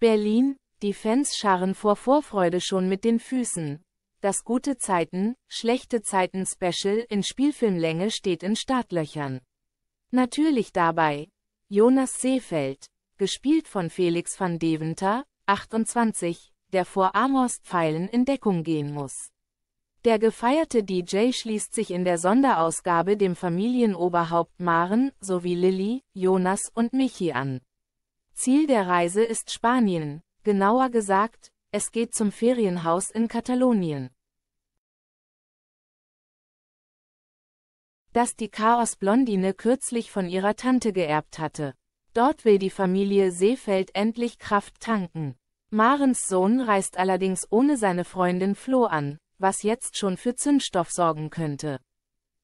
Berlin, die Fans scharren vor Vorfreude schon mit den Füßen. Das gute Zeiten, schlechte Zeiten Special in Spielfilmlänge steht in Startlöchern. Natürlich dabei Jonas Seefeld, gespielt von Felix van Deventer, 28, der vor Amors Pfeilen in Deckung gehen muss. Der gefeierte DJ schließt sich in der Sonderausgabe dem Familienoberhaupt Maren sowie Lilly, Jonas und Michi an. Ziel der Reise ist Spanien, genauer gesagt, es geht zum Ferienhaus in Katalonien. das die Chaos-Blondine kürzlich von ihrer Tante geerbt hatte. Dort will die Familie Seefeld endlich Kraft tanken. Marens Sohn reist allerdings ohne seine Freundin Flo an, was jetzt schon für Zündstoff sorgen könnte.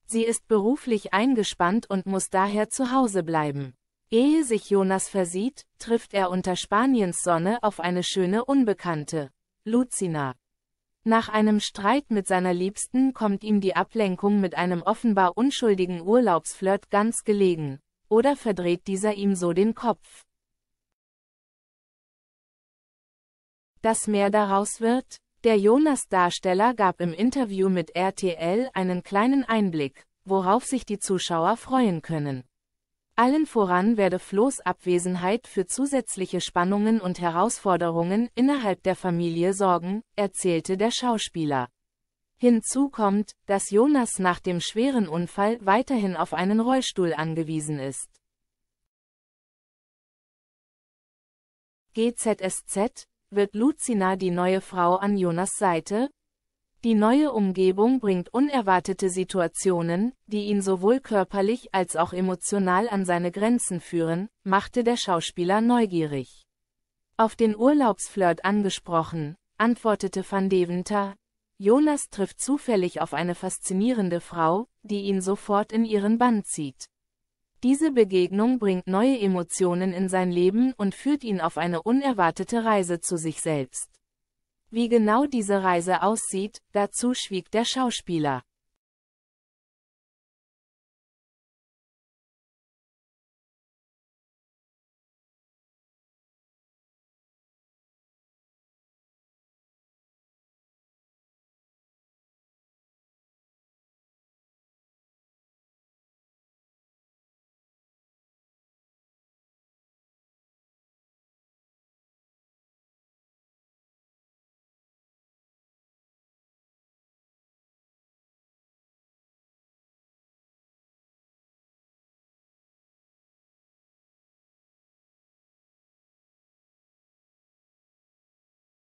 Sie ist beruflich eingespannt und muss daher zu Hause bleiben. Ehe sich Jonas versieht, trifft er unter Spaniens Sonne auf eine schöne Unbekannte, Lucina. Nach einem Streit mit seiner Liebsten kommt ihm die Ablenkung mit einem offenbar unschuldigen Urlaubsflirt ganz gelegen, oder verdreht dieser ihm so den Kopf. Dass mehr daraus wird, der Jonas-Darsteller gab im Interview mit RTL einen kleinen Einblick, worauf sich die Zuschauer freuen können. Allen voran werde Flohs Abwesenheit für zusätzliche Spannungen und Herausforderungen innerhalb der Familie sorgen, erzählte der Schauspieler. Hinzu kommt, dass Jonas nach dem schweren Unfall weiterhin auf einen Rollstuhl angewiesen ist. GZSZ, wird Lucina die neue Frau an Jonas Seite? Die neue Umgebung bringt unerwartete Situationen, die ihn sowohl körperlich als auch emotional an seine Grenzen führen, machte der Schauspieler neugierig. Auf den Urlaubsflirt angesprochen, antwortete Van Deventer, Jonas trifft zufällig auf eine faszinierende Frau, die ihn sofort in ihren Bann zieht. Diese Begegnung bringt neue Emotionen in sein Leben und führt ihn auf eine unerwartete Reise zu sich selbst. Wie genau diese Reise aussieht, dazu schwieg der Schauspieler.